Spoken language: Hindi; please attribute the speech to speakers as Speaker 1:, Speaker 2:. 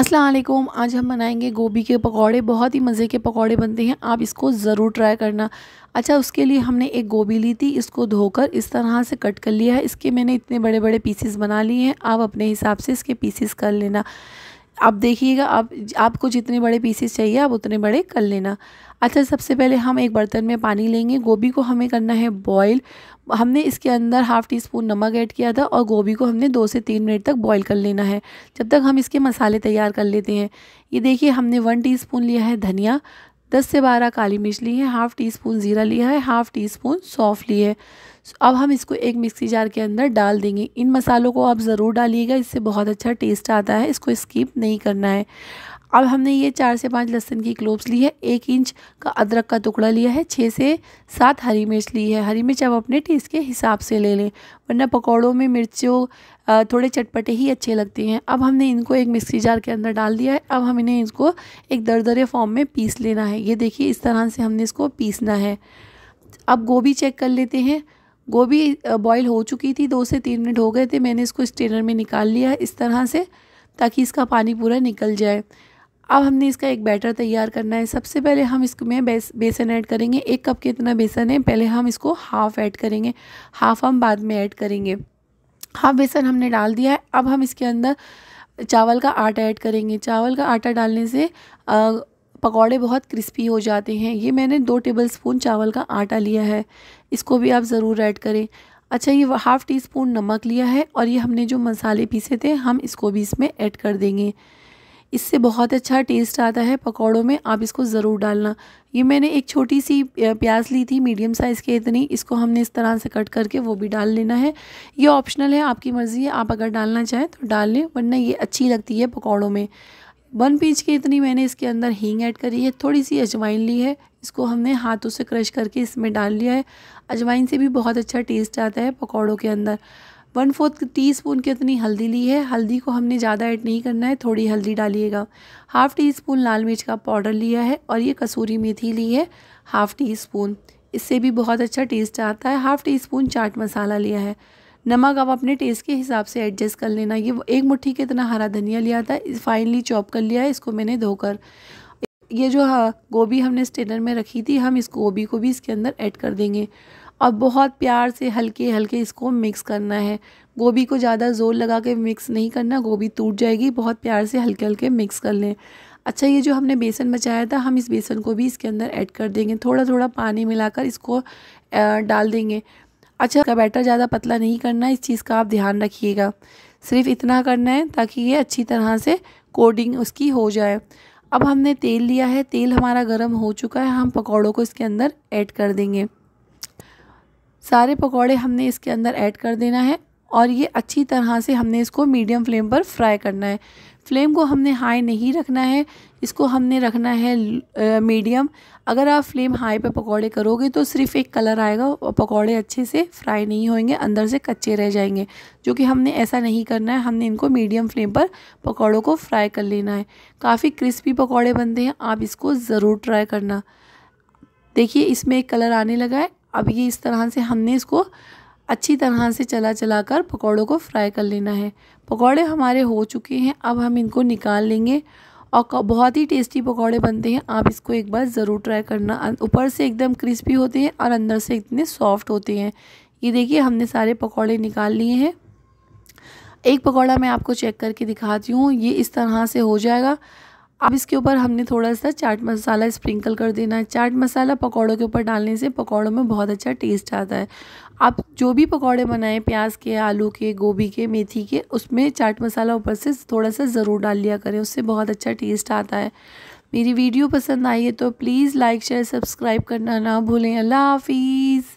Speaker 1: असलम आज हम बनाएंगे गोभी के पकौड़े बहुत ही मज़े के पकौड़े बनते हैं आप इसको ज़रूर ट्राई करना अच्छा उसके लिए हमने एक गोभी ली थी इसको धोकर इस तरह से कट कर लिया है इसके मैंने इतने बड़े बड़े पीसेस बना लिए हैं आप अपने हिसाब से इसके पीसेस कर लेना आप देखिएगा आप आपको जितने बड़े पीसेस चाहिए आप उतने बड़े कर लेना अच्छा सबसे पहले हम एक बर्तन में पानी लेंगे गोभी को हमें करना है बॉईल हमने इसके अंदर हाफ़ टी स्पून नमक ऐड किया था और गोभी को हमने दो से तीन मिनट तक बॉईल कर लेना है जब तक हम इसके मसाले तैयार कर लेते हैं ये देखिए हमने वन टी लिया है धनिया दस से बारह काली मिर्च ली है हाफ़ टी स्पून ज़ीरा लिया है हाफ़ टी स्पून सौंफ ली है अब हम इसको एक मिक्सी जार के अंदर डाल देंगे इन मसालों को आप ज़रूर डालिएगा इससे बहुत अच्छा टेस्ट आता है इसको स्किप नहीं करना है अब हमने ये चार से पाँच लहसुन की क्लोब्स ली है एक इंच का अदरक का टुकड़ा लिया है छः से सात हरी मिर्च ली है हरी मिर्च आप अपने टेस्ट के हिसाब से ले लें वरना पकौड़ों में मिर्चों थोड़े चटपटे ही अच्छे लगते हैं अब हमने इनको एक मिक्सी जार के अंदर डाल दिया है अब हम इन्हें एक दरदरे फॉर्म में पीस लेना है ये देखिए इस तरह से हमने इसको पीसना है अब गोभी चेक कर लेते हैं गोभी बॉईल हो चुकी थी दो से तीन मिनट हो गए थे मैंने इसको स्ट्रेनर में निकाल लिया इस तरह से ताकि इसका पानी पूरा निकल जाए अब हमने इसका एक बैटर तैयार करना है सबसे पहले हम इसमें बेस बेसन ऐड करेंगे एक कप कितना बेसन है पहले हम इसको हाफ़ ऐड करेंगे हाफ़ हम बाद में ऐड करेंगे हाफ बेसन हमने डाल दिया है अब हम इसके अंदर चावल का आटा ऐड करेंगे चावल का आटा डालने से पकौड़े बहुत क्रिस्पी हो जाते हैं ये मैंने दो टेबल स्पून चावल का आटा लिया है इसको भी आप ज़रूर ऐड करें अच्छा ये हाफ़ टी स्पून नमक लिया है और ये हमने जो मसाले पीसे थे हम इसको भी इसमें ऐड कर देंगे इससे बहुत अच्छा टेस्ट आता है पकौड़ों में आप इसको ज़रूर डालना ये मैंने एक छोटी सी प्याज ली थी मीडियम साइज़ के इतनी इसको हमने इस तरह से कट करके वो भी डाल लेना है ये ऑप्शनल है आपकी मर्ज़ी है आप अगर डालना चाहें तो डाल लें वरना ये अच्छी लगती है पकौड़ों में वन पीच की इतनी मैंने इसके अंदर हींग ऐड करी है थोड़ी सी अजवाइन ली है इसको हमने हाथों से क्रश करके इसमें डाल लिया है अजवाइन से भी बहुत अच्छा टेस्ट आता है पकौड़ों के अंदर वन फोर्थ टी स्पून कितनी हल्दी ली है हल्दी को हमने ज़्यादा ऐड नहीं करना है थोड़ी हल्दी डालिएगा हाफ़ टी स्पून लाल मिर्च का पाउडर लिया है और ये कसूरी मेथी ली है हाफ़ टी स्पून इससे भी बहुत अच्छा टेस्ट आता है half teaspoon chaat masala लिया है नमक आप अपने टेस्ट के हिसाब से एडजस्ट कर लेना ये एक मुट्ठी इतना हरा धनिया लिया था फाइनली चॉप कर लिया है इसको मैंने धोकर ये जो हाँ गोभी हमने स्टेनर में रखी थी हम इस गोभी को भी इसके अंदर ऐड कर देंगे और बहुत प्यार से हल्के हल्के इसको मिक्स करना है गोभी को ज़्यादा ज़ोर लगा के मिक्स नहीं करना गोभी टूट जाएगी बहुत प्यार से हल्के हल्के मिक्स कर लें अच्छा ये जो हमने बेसन बचाया था हम इस बेसन को भी इसके अंदर ऐड कर देंगे थोड़ा थोड़ा पानी मिलाकर इसको डाल देंगे अच्छा का बैटर ज़्यादा पतला नहीं करना इस चीज़ का आप ध्यान रखिएगा सिर्फ इतना करना है ताकि ये अच्छी तरह से कोडिंग उसकी हो जाए अब हमने तेल लिया है तेल हमारा गर्म हो चुका है हम पकौड़ों को इसके अंदर ऐड कर देंगे सारे पकौड़े हमने इसके अंदर ऐड कर देना है और ये अच्छी तरह से हमने इसको मीडियम फ्लेम पर फ्राई करना है फ्लेम को हमने हाई नहीं रखना है इसको हमने रखना है मीडियम अगर आप फ्लेम हाई पर पकौड़े करोगे तो सिर्फ एक कलर आएगा और पकौड़े अच्छे से फ्राई नहीं होंगे अंदर से कच्चे रह जाएंगे जो कि हमने ऐसा नहीं करना है हमने इनको मीडियम फ्लेम पर पकौड़ों को फ्राई कर लेना है काफ़ी क्रिस्पी पकौड़े बनते हैं आप इसको ज़रूर ट्राई करना देखिए इसमें एक कलर आने लगा है अब ये इस तरह से हमने इसको अच्छी तरह से चला चला कर पकौड़ों को फ्राई कर लेना है पकौड़े हमारे हो चुके हैं अब हम इनको निकाल लेंगे और बहुत ही टेस्टी पकौड़े बनते हैं आप इसको एक बार ज़रूर ट्राई करना ऊपर से एकदम क्रिस्पी होते हैं और अंदर से इतने सॉफ्ट होते हैं ये देखिए हमने सारे पकौड़े निकाल लिए हैं एक पकौड़ा मैं आपको चेक करके दिखाती हूँ ये इस तरह से हो जाएगा अब इसके ऊपर हमने थोड़ा सा चाट मसाला स्प्रिंकल कर देना है चाट मसाला पकौड़ों के ऊपर डालने से पकौड़ों में बहुत अच्छा टेस्ट आता है आप जो भी पकौड़े बनाएं प्याज के आलू के गोभी के मेथी के उसमें चाट मसाला ऊपर से थोड़ा सा ज़रूर डाल लिया करें उससे बहुत अच्छा टेस्ट आता है मेरी वीडियो पसंद आई है तो प्लीज़ लाइक शेयर सब्सक्राइब करना ना भूलें अल्लाह हाफिज़